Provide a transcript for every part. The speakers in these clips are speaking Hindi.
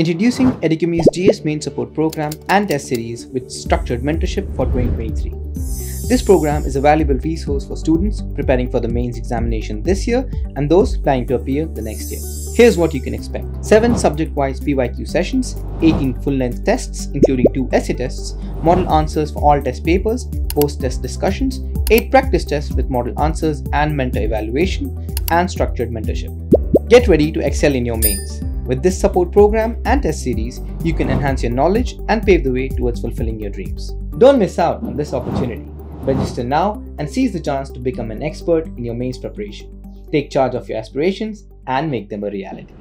introducing Educume's GS main support program and test series with structured mentorship for 2023. This program is a valuable resource for students preparing for the mains examination this year and those planning to appear the next year. Here's what you can expect 7 subject wise PYQ sessions, 18 full length tests, including 2 essay tests, model answers for all test papers, post test discussions, 8 practice tests with model answers and mentor evaluation, and structured mentorship. Get ready to excel in your mains. With this support program and test series, you can enhance your knowledge and pave the way towards fulfilling your dreams. Don't miss out on this opportunity. Register now and seize the chance to become an expert in your mains preparation. Take charge of your aspirations and make them a reality.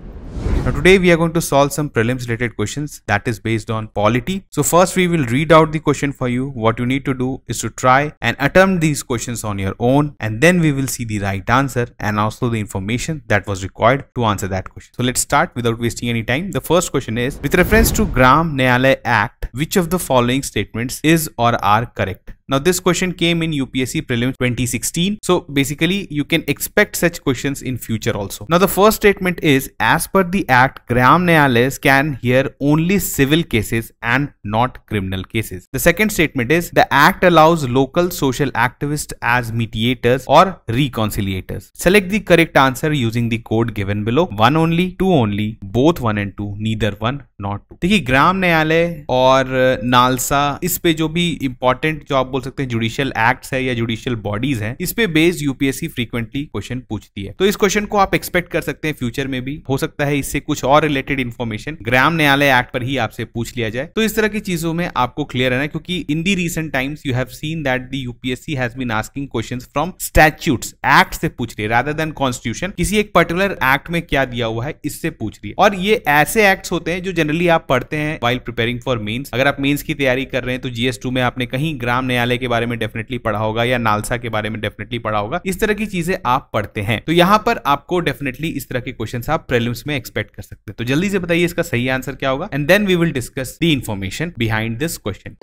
Now today we are going to solve some prelims related questions that is based on polity. So first we will read out the question for you. What you need to do is to try and attempt these questions on your own and then we will see the right answer and also the information that was required to answer that question. So let's start without wasting any time. The first question is with reference to Gram Nyalay Act, which of the following statements is or are correct? Now this question came in UPSC prelims 2016. So basically you can expect such questions in future also. Now the first statement is as per the act Gram Nyayalayas can hear only civil cases and not criminal cases. The second statement is the act allows local social activists as mediators or reconciliators. Select the correct answer using the code given below. One only, two only, both one and two, neither one not two देखिए ग्राम न्यायालय और नालसा इस पे जो भी इंपॉर्टेंट जो आप बोल सकते हैं जुडिशियल एक्ट है या जुडिशियल बॉडीज है इस पे बेस्ड यूपीएससी फ्रीक्वेंटली क्वेश्चन पूछती है तो इस क्वेश्चन को आप एक्सपेक्ट कर सकते हैं फ्यूचर में भी हो सकता है इससे कुछ और रिलेटेड इन्फॉर्मेशन ग्राम न्यायालय एक्ट पर ही आपसे पूछ लिया जाए तो इस तरह की चीजों में आपको क्लियर रहना क्योंकि in the recent times you have seen that the UPSC has been asking question from statute act से पूछ रही है रादर देन कॉन्स्टिट्यूशन किसी एक पर्टिकुलर एक्ट में क्या दिया हुआ है इससे पूछ रही है और ये ऐसे एक्ट होते हैं जो जनरली आप पढ़ते हैं वाइल प्रिपेयरिंग फॉर मीन्स अगर आप मीन्स की तैयारी कर रहे हैं तो जीएस में आपने कहीं ग्राम न्यायालय के बारे में डेफिनेटली पढ़ा होगा या नालसा के बारे में डेफिनेटली पढ़ा होगा इस तरह की चीजें आप पढ़ते हैं तो यहाँ पर आपको डेफिनेटली इस तरह के क्वेश्चन आप प्रेलिम्स में एक्सपेक्ट कर सकते हैं तो जल्दी से बताइए इसका सही आंसर क्या होगा and then we will discuss the information behind this question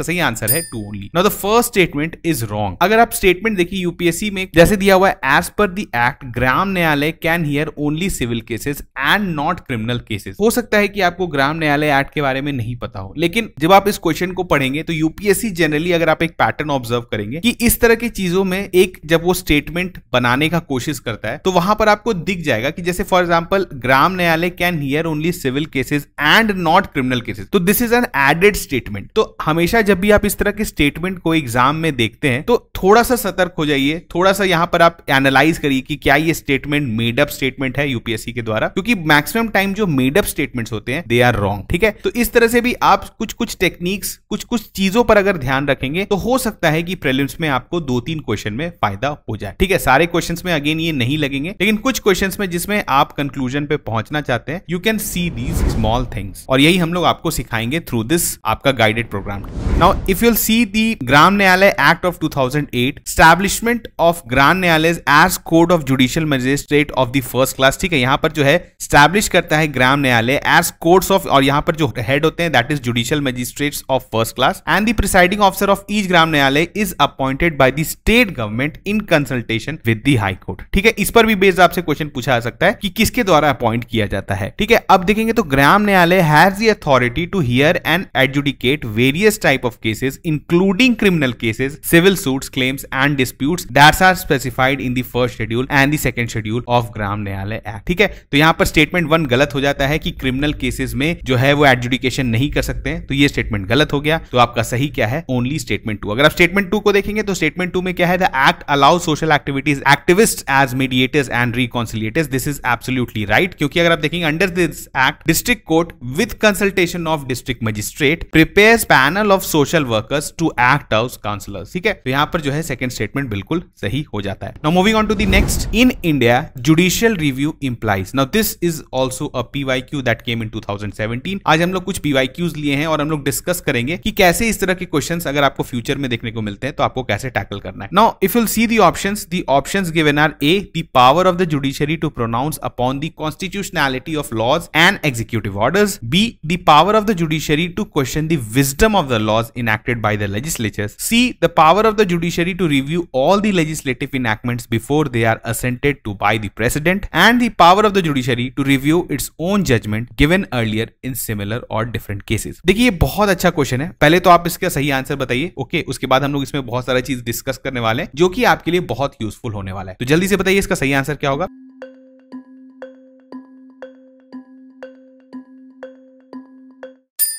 इसका अच्छा, सही आंसर है two only now the first statement is wrong अगर आप स्टेटमेंट देखिए यूपीएससी में जैसे दिया हुआ है as per the act Gram Nyayalaya can hear only civil cases and not criminal cases हो सकता है कि आपको ग्राम न्यायालय एक्ट के बारे में नहीं पता हो लेकिन जब आप इस क्वेश्चन को पढ़ेंगे तो यूपीएससी जनरली अगर आप एक पैटर्न ऑब्जर्व करेंगे कि इस तरह की चीजों में एक जब वो स्टेटमेंट बनाने का कोशिश करता है तो वहां पर आपको दिख जाएगा कि जैसे for example Gram Nyayalaya can hear only civil cases and not criminal cases तो this is an added statement तो हमेशा जब भी आप इस तरह के स्टेटमेंट को एग्जाम में देखते हैं तो थोड़ा सा सतर्क हो जाइए थोड़ा सा यहाँ पर आप एनालाइज करिए कि क्या ये स्टेटमेंट मेडअप स्टेटमेंट है यूपीएससी के द्वारा क्योंकि मैक्सिमम टाइम जो मेडअप स्टेटमेंट होते हैं दे आर रॉन्ग ठीक है तो इस तरह से भी आप कुछ कुछ टेक्निक्स कुछ कुछ चीजों पर अगर ध्यान रखेंगे तो हो सकता है कि प्रेलिम्स में आपको दो तीन क्वेश्चन में फायदा हो जाए ठीक है सारे क्वेश्चन में अगेन ये नहीं लगेंगे लेकिन कुछ क्वेश्चन में जिसमें आप कंक्लूजन पे पहुंचना चाहते हैं you can see these small things और यही हम लोग आपको सिखाएंगे थ्रू दिस आपका guided program Now, if you'll see the Gram Nyayalaya Act of 2008, establishment of Gram Nyayalayas as Code of Judicial Magistrate of the First Class, ठीक है यहाँ पर जो है स्टैब्लिश करता है ग्राम न्यायालय एज कोर्ट्स ऑफ और यहाँ पर जो हेड होते हैं that is judicial magistrates of first class and the presiding officer of each Gram Nyayalaya is appointed by the state government in consultation with the high court ठीक है इस पर भी बेस्ड आपसे क्वेश्चन पूछा जा सकता है कि किसके द्वारा अपॉइंट किया जाता है ठीक है अब देखेंगे तो Gram Nyayalaya has the authority to hear and adjudicate various type of cases, including criminal cases, civil suits, claims, and disputes that are specified in the first schedule and the second schedule of Gram Nyayalaya act ठीक है तो यहाँ पर स्टेटमेंट वन गलत हो जाता है कि क्रिमिनल केसेस में जो है वो एडजुडिकेशन नहीं कर सकते हैं तो ये स्टेटमेंट गलत हो गया तो आपका सही क्या है ओनली स्टेटमेंट टू अगर आप स्टेटमेंट टू को देखेंगे तो स्टेटमेंट टू में क्या है the act allow social activities activist as mediators and reconciliators this is absolutely right क्योंकि अगर आप देखेंगे under this act district court with consultation of district magistrate prepare panel of social workers to act as counsellor ठीक है तो यहाँ पर जो है सेकंड स्टेटमेंट बिल्कुल सही हो जाता है now moving on to the next in India judicial review implies now this is also a Q that came in 2017 आज हम लोग कुछ पीवाईक्यूज लिए हैं और हम लोग डिस्कस करेंगे कि कैसे इस तरह के क्वेश्चन अगर आपको फ्यूचर में देखने को मिलते हैं तो आपको कैसे टैकल करना है now if you see the option the option given are A the power of the judiciary to pronounce upon the constitutionality of laws and executive orders B the power of the judiciary to question the wisdom of the laws laws enacted by the legislatures. C. The power of the judiciary to review all the legislative enactments before they are assented to by the president. And the power of the judiciary to review its own judgment given earlier in similar or different cases. देखिए ये बहुत अच्छा क्वेश्चन है पहले तो आप इसका सही आंसर बताइए ओके उसके बाद हम लोग इसमें बहुत सारा चीज डिस्कस करने वाले हैं जो कि आपके लिए बहुत यूजफुल होने वाला है तो जल्दी से बताइए इसका सही आंसर क्या होगा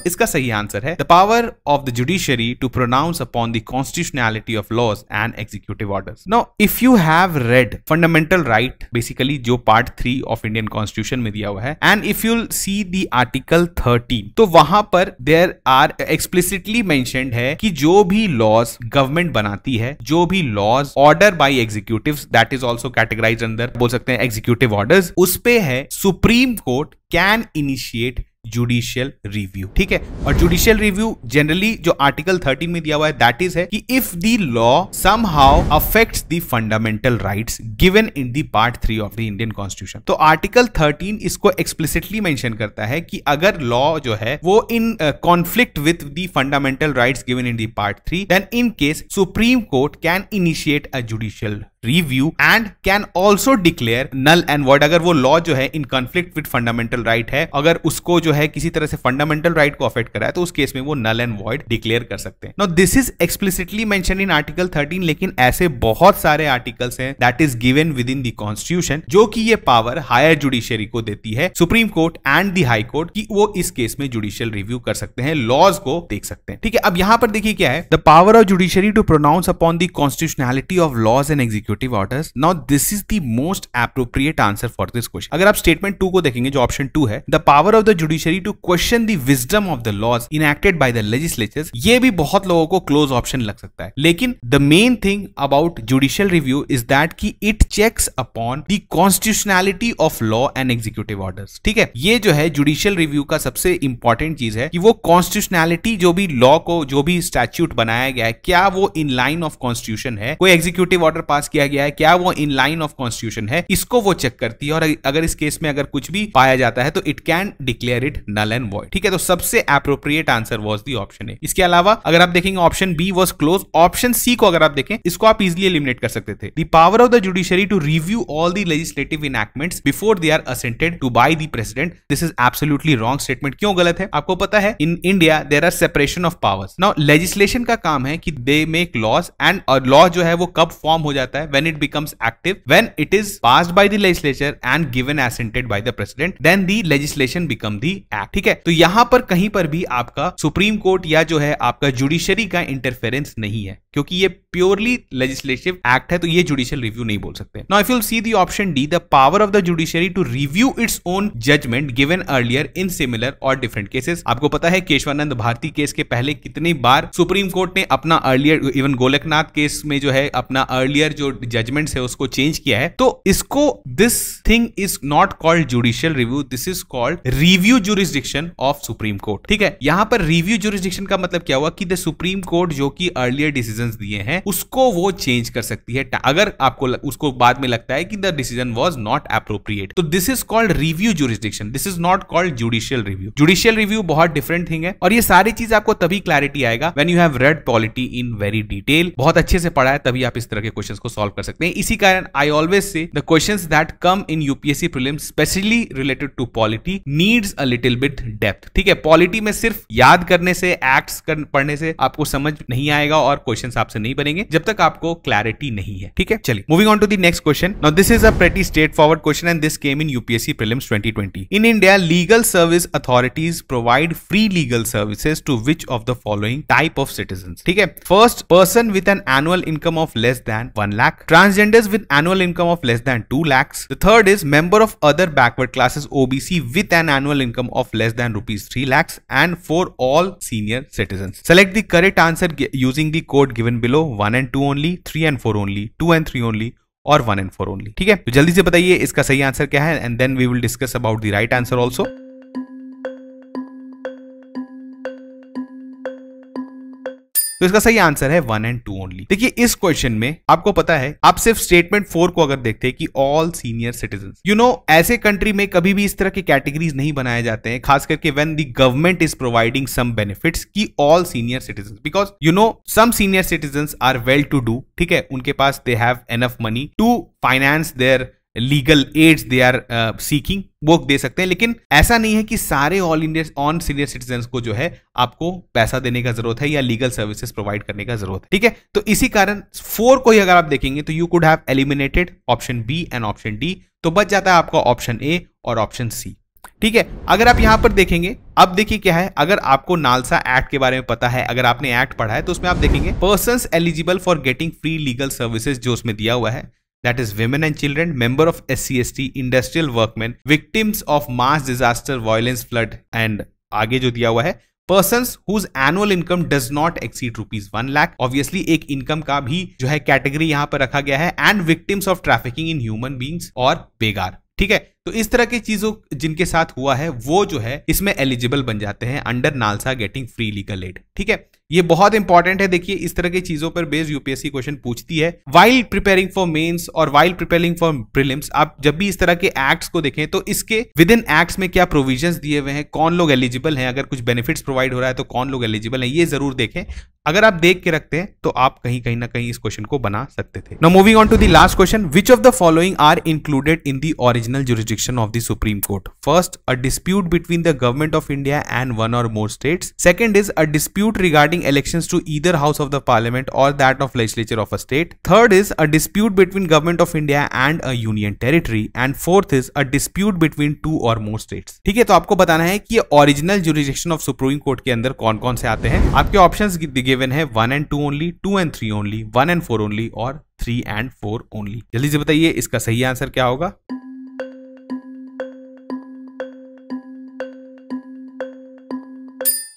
इसका सही आंसर है the power of the judiciary to pronounce upon the constitutionality of laws and executive orders no if you have read fundamental right basically जो part three of Indian constitution में दिया हुआ है and if you see the article thirteen तो वहां पर देर आर एक्सप्लिसिटली मैं है कि जो भी लॉज गवर्नमेंट बनाती है जो भी laws order by executive that is also categorize अंदर बोल सकते हैं एग्जीक्यूटिव ऑर्डर उस पे है supreme court can initiate judicial review ठीक है और जुडिशियल रिव्यू जनरली जो आर्टिकल 13 में दिया हुआ है दैट इज है कि if the law somehow affect the fundamental right given in the part three of the Indian constitution तो आर्टिकल 13 इसको एक्सप्लिसिटली मेंशन करता है कि अगर लॉ जो है वो in conflict with the fundamental rights given in the part three then in case supreme court can initiate a judicial review and can also declare null and void अगर वो लॉ जो है in conflict with fundamental right है अगर उसको जो है किसी तरह से फंडामेंटल राइट right को अफेक्ट करा है तो उस केस में वो नल एंड वॉइड डिक्लेयर कर सकते हैं no this is explicitly mention in article 13 लेकिन ऐसे बहुत सारे आर्टिकल्स हैं that is given within the constitution जो कि ये पावर हायर जुडिशियरी को देती है supreme court and the high court की वो इस केस में जुडिशियल रिव्यू कर सकते हैं लॉज को देख सकते हैं ठीक है अब यहां पर देखिए क्या है the power of judiciary to pronounce upon the constitutionality of laws and executive conductive waters now this is the most appropriate answer for this question अगर आप स्टेटमेंट टू को देखेंगे जो ऑप्शन टू है the power of the judiciary to question the wisdom of the laws enacted by the legislatures ये भी बहुत लोगों को क्लोज ऑप्शन लग सकता है लेकिन the main thing about judicial review is that की it checks upon the constitutionality of law and executive order ठीक है ये जो है जुडिशियल रिव्यू का सबसे इंपॉर्टेंट चीज है कि वो कॉन्स्टिट्यूशनैलिटी जो भी लॉ को जो भी स्टैच्यूट बनाया गया है क्या वो इन लाइन ऑफ कॉन्स्टिट्यूशन है कोई एग्जीक्यूटिव ऑर्डर पास किया किया गया है क्या वो इन लाइन ऑफ कॉन्स्टिट्यूशन है इसको वो चेक करती है और अगर इस केस में अगर कुछ भी पाया जाता है तो it can declare it null and void ठीक है तो सबसे appropriate answer was the option है इसके अलावा अगर आप देखेंगे option B was close option C को अगर आप देखें इसको आप इजिली एलिमिनेट कर सकते थे the power of the judiciary to review all the legislative enactments before they are assented to by the president this is absolutely wrong statement क्यों गलत है आपको पता है in India there are separation of powers now legislation का काम है कि they make laws and law जो है वो कब फॉर्म हो जाता है when it becomes active when it is passed by the legislature and given assented by the president then the legislation become the act ठीक है तो यहां पर कहीं पर भी आपका सुप्रीम कोर्ट या जो है आपका जुडिशरी का इंटरफेरेंस नहीं है क्योंकि ये प्योरली लेजिस्लेटिव एक्ट है तो ये जुडिशियल रिव्यू नहीं बोल सकते now if you see the option D the power of the judiciary to review its own judgement given earlier in similar और डिफरेंट केसेस आपको पता है केशवानंद भारती केस के पहले कितनी बार सुप्रीम कोर्ट ने अपना अर्लियर इवन गोलकनाथ केस में जो है अपना अर्लियर जो जजमेंट है उसको चेंज किया है तो इसको this thing is not called judicial review this is called review jurisdiction of supreme court ठीक है यहां पर रिव्यू जुरिस्डिक्शन का मतलब क्या हुआ कि द सुप्रीम कोर्ट जो कि अर्लियर डिसीजन ऑप्शंस दिए हैं उसको वो चेंज कर सकती है अगर आपको उसको बाद में लगता है कि the decision was not appropriate तो this is called review jurisdiction this is not called judicial review judicial review बहुत डिफरेंट थिंग है और ये सारी चीज आपको तभी क्लैरिटी आएगा when you have read polity in very detail बहुत अच्छे से पढ़ा है तभी आप इस तरह के क्वेश्चन को सोल्व कर सकते हैं इसी कारण I always say the question that come in UPSC prelim specially related to polity needs a little bit depth ठीक है पॉलिटी में सिर्फ याद करने से एक्ट पढ़ने से आपको समझ नहीं आएगा और क्वेश्चन हिसाब से नहीं बनेंगे जब तक आपको क्लैरिटी नहीं है ठीक है चलिए moving on to the next question now this is a pretty straightforward question and this came in UPSC prelims 2020 in India legal service authorities provide free legal services to which of the following type of citizen ठीक है first person with an annual income of less than one lakh transgenders with annual income of less than two lakhs third is member of other backward classes OBC with an annual income of less than rupees three lakhs and for all senior citizen select the correct answer using the code given below one and two only three and four only two and three only or one and four only ठीक है तो जल्दी से बताइए इसका सही आंसर क्या है and then we will discuss about the right answer also तो इसका सही आंसर है वन एंड टू ओनली देखिए इस क्वेश्चन में आपको पता है आप सिर्फ स्टेटमेंट फोर को अगर देखते हैं कि all senior citizen you know ऐसे कंट्री में कभी भी इस तरह के कैटेगरीज नहीं बनाए जाते हैं खास करके when the government is providing some benefit की all senior citizen because you know some senior citizen are well to do ठीक है उनके पास they have enough money to finance their legal aids they are seeking वो दे सकते हैं लेकिन ऐसा नहीं है कि सारे all India on senior citizen को जो है आपको पैसा देने का जरूरत है या लीगल सर्विसेज प्रोवाइड करने का जरूरत है ठीक है तो इसी कारण फोर को ही अगर आप देखेंगे तो you could have eliminated option B and option D तो बच जाता है आपका ऑप्शन ए और ऑप्शन सी ठीक है अगर आप यहां पर देखेंगे अब देखिए क्या है अगर आपको नालसा एक्ट के बारे में पता है अगर आपने एक्ट पढ़ा है तो उसमें आप देखेंगे person eligible for getting free legal services जो उसमें दिया हुआ है that is women and children, member of SCST, industrial workmen, victims of mass disaster, violence, flood and आगे जो दिया हुआ है person whose annual income does not exceed rupees one lakh obviously एक इनकम का भी जो है कैटेगरी यहां पर रखा गया है and victims of trafficking in human beings और बेगार ठीक है तो इस तरह की चीजों जिनके साथ हुआ है वो जो है इसमें एलिजिबल बन जाते हैं under NALSA getting free legal aid ठीक है ये बहुत इंपॉर्टेंट है देखिए इस तरह की चीजों पर बेस्ड यूपीएससी क्वेश्चन पूछती है वाइल्ड प्रिपेयरिंग फॉर मेन्स और वाइल्ड प्रिपेयरिंग फॉर प्रिलिम्स आप जब भी इस तरह के एक्ट्स को देखें तो इसके विद इन एक्ट्स में क्या प्रोविजन दिए हुए हैं कौन लोग एलिजिबल हैं अगर कुछ बेनिफिट्स प्रोवाइड हो रहा है तो कौन लोग एलिजिबल हैं ये जरूर देखें अगर आप देख के रखते हैं तो आप कहीं कहीं ना कहीं इस क्वेश्चन को बना सकते थे no moving on to the last question which of the following are included in the original jurisdiction of the supreme court first a dispute between the government of India and one or more state second is a dispute regarding election to either house of the parliament or that of legislature of a state third is a dispute between government of India and a union territory and fourth is a dispute between two or more state ठीक है तो आपको बताना है कि original jurisdiction of supreme court के अंदर कौन कौन से आते हैं आपके ऑप्शन गिवन गिवन है one and two only two and three only one and four only or three and four only जल्दी से बताइए इसका सही आंसर क्या होगा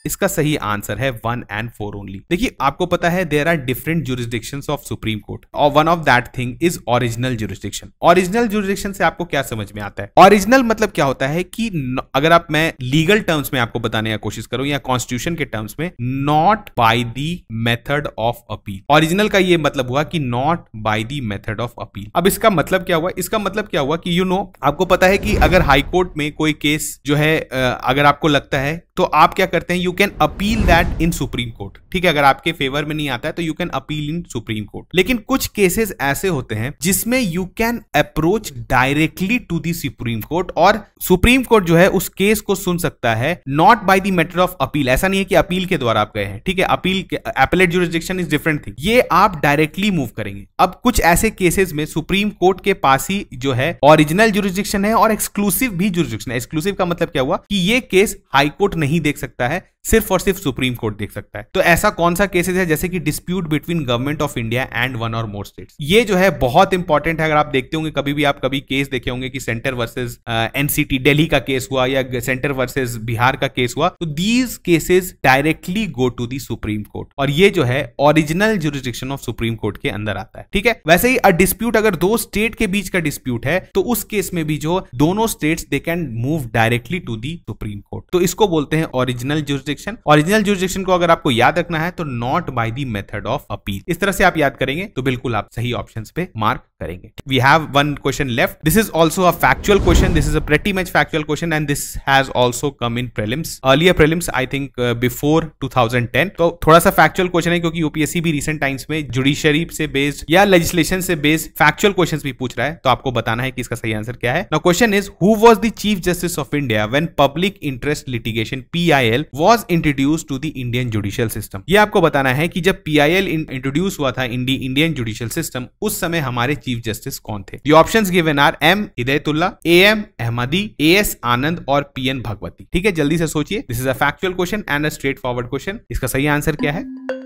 इसका सही आंसर है वन एंड फोर ओनली देखिए आपको पता है there are different jurisdiction of supreme court और one of that thing is original jurisdiction original jurisdiction से आपको क्या समझ में आता है ओरिजिनल मतलब क्या होता है कि अगर आप मैं लीगल टर्म्स में आपको बताने की कोशिश करूं या कॉन्स्टिट्यूशन के टर्म्स में not by the method of appeal original का ये मतलब हुआ कि not by the method of appeal अब इसका मतलब क्या हुआ इसका मतलब क्या हुआ कि यू you नो know, आपको पता है कि अगर हाईकोर्ट में कोई केस जो है अगर आपको लगता है तो आप क्या करते हैं you can appeal that in supreme court ठीक है अगर आपके फेवर में नहीं आता है तो you can appeal in supreme court लेकिन कुछ केसेस ऐसे होते हैं जिसमें you can approach directly to the supreme court और सुप्रीम कोर्ट जो है उस केस को सुन सकता है not by the matter of appeal ऐसा नहीं है कि अपील के द्वारा आप गए हैं ठीक है appeal appellate jurisdiction is different thing ये आप डायरेक्टली मूव करेंगे अब कुछ ऐसे केसेस में सुप्रीम कोर्ट के पास ही जो है ओरिजिनल जोरिस्टिक्शन है और एक्सक्लूसिव भी जोरिस्टिक्शन है एक्सक्लूसिव का मतलब क्या हुआ कि ये केस हाईकोर्ट नहीं नहीं देख सकता है सिर्फ और सिर्फ सुप्रीम कोर्ट देख सकता है तो ऐसा कौन सा केसेस है जैसे कि dispute between government of India and one or more states ये जो है बहुत इंपॉर्टेंट है अगर आप देखते होंगे कभी भी आप कभी केस देखे होंगे कि सेंटर वर्सेज एनसीटी डेली का केस हुआ या सेंटर वर्सेज बिहार का केस हुआ तो these cases directly go to the supreme court और ये जो है original jurisdiction of supreme court के अंदर आता है ठीक है वैसे ही अ डिस्प्यूट अगर दो स्टेट के बीच का डिस्प्यूट है तो उस केस में भी जो दोनों states they can move directly to the supreme court तो इसको बोलते हैं original jurisdiction jurisdiction original jurisdiction को अगर आपको याद रखना है तो not by the method of appeal इस तरह से आप याद करेंगे तो बिल्कुल आप सही ऑप्शन पे मार्क करेंगे we have one question left this is also a factual question this is a pretty much factual question and this has also come in prelims earlier prelims I think before 2010 तो थोड़ा सा फैक्चुअल क्वेश्चन है क्योंकि यूपीएससी भी रिसेंट टाइम्स में जुडिशरी से बेस्ड या लेजिस्लेशन से बेस्ड फैक्चुअल क्वेश्चन भी पूछ रहा है तो आपको बताना है कि इसका सही आंसर क्या है question is who was the chief justice of India when public interest litigation P I L was was introduce to the Indian judicial system ये आपको बताना है कि जब पीआईएल इंट्रोड्यूस हुआ था इंडियन जुडिशियल सिस्टम उस समय हमारे चीफ जस्टिस कौन थे option given R M Hidayatullah A M Ahmadi A S Anand or P N Bhagwati ठीक है जल्दी से सोचिए this is a factual question and a straightforward question इसका सही आंसर क्या है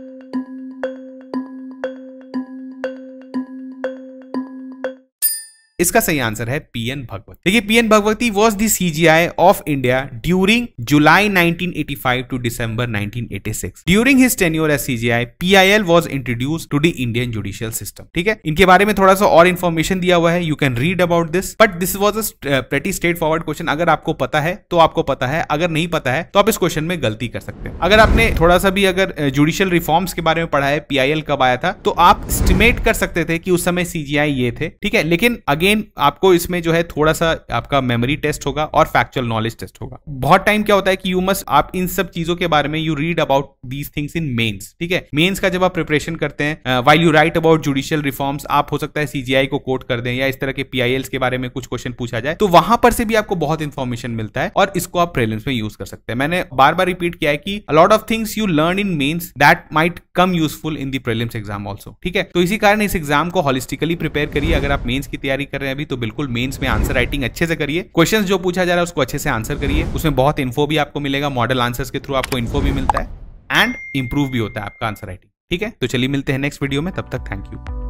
इसका सही आंसर है पीएन एन भगवती देखिए P N Bhagwati was the CJI of India during July 1985 to December 1986 during his tenure as CJI PIL was introduce to the Indian judicial system ठीक है इनके बारे में थोड़ा सा और इन्फॉर्मेशन दिया हुआ है you can read about this but this was pretty straightforward question अगर आपको पता है तो आपको पता है अगर नहीं पता है तो आप इस क्वेश्चन में गलती कर सकते हैं अगर आपने थोड़ा सा भी अगर जुडिशियल uh, रिफॉर्म्स के बारे में पढ़ा है पीआईएल कब आया था तो आप स्टिमेट कर सकते थे कि उस समय सीजीआई ये थे ठीक है लेकिन अगर अगेन आपको इसमें जो है थोड़ा सा आपका मेमोरी टेस्ट होगा और फैक्चुअल नॉलेज टेस्ट होगा बहुत टाइम क्या होता है कि यू मस्ट आप इन सब चीजों के बारे में you read about these things in mains ठीक है मेन्स का जब आप प्रिपरेशन करते हैं while you write about judicial reforms आप हो सकता है सीजीआई को कोट कर दें या इस तरह के पीआईएल्स के बारे में कुछ क्वेश्चन पूछा जाए तो वहां पर से भी आपको बहुत इन्फॉर्मेशन मिलता है और इसको आप प्रेलिम्स में यूज कर सकते हैं मैंने बार बार रिपीट किया है कि a lot of things you learn in mains that might come useful in the prelims exam also ठीक है तो इसी कारण इस एग्जाम को होलिस्टिकली प्रिपेयर करिए अगर आप मेन्स की तैयारी कर रहे हैं अभी तो बिल्कुल मेन्स में आंसर राइटिंग अच्छे से करिए क्वेश्चन जो पूछा जा रहा है उसको अच्छे से आंसर करिए उसमें बहुत इन्फो भी आपको मिलेगा मॉडल आंसर के थ्रू आपको इन्फो भी मिलता है एंड इंप्रूव भी होता है आपका आंसर राइटिंग ठीक है तो चलिए मिलते हैं नेक्स्ट वीडियो में तब तक थैंक यू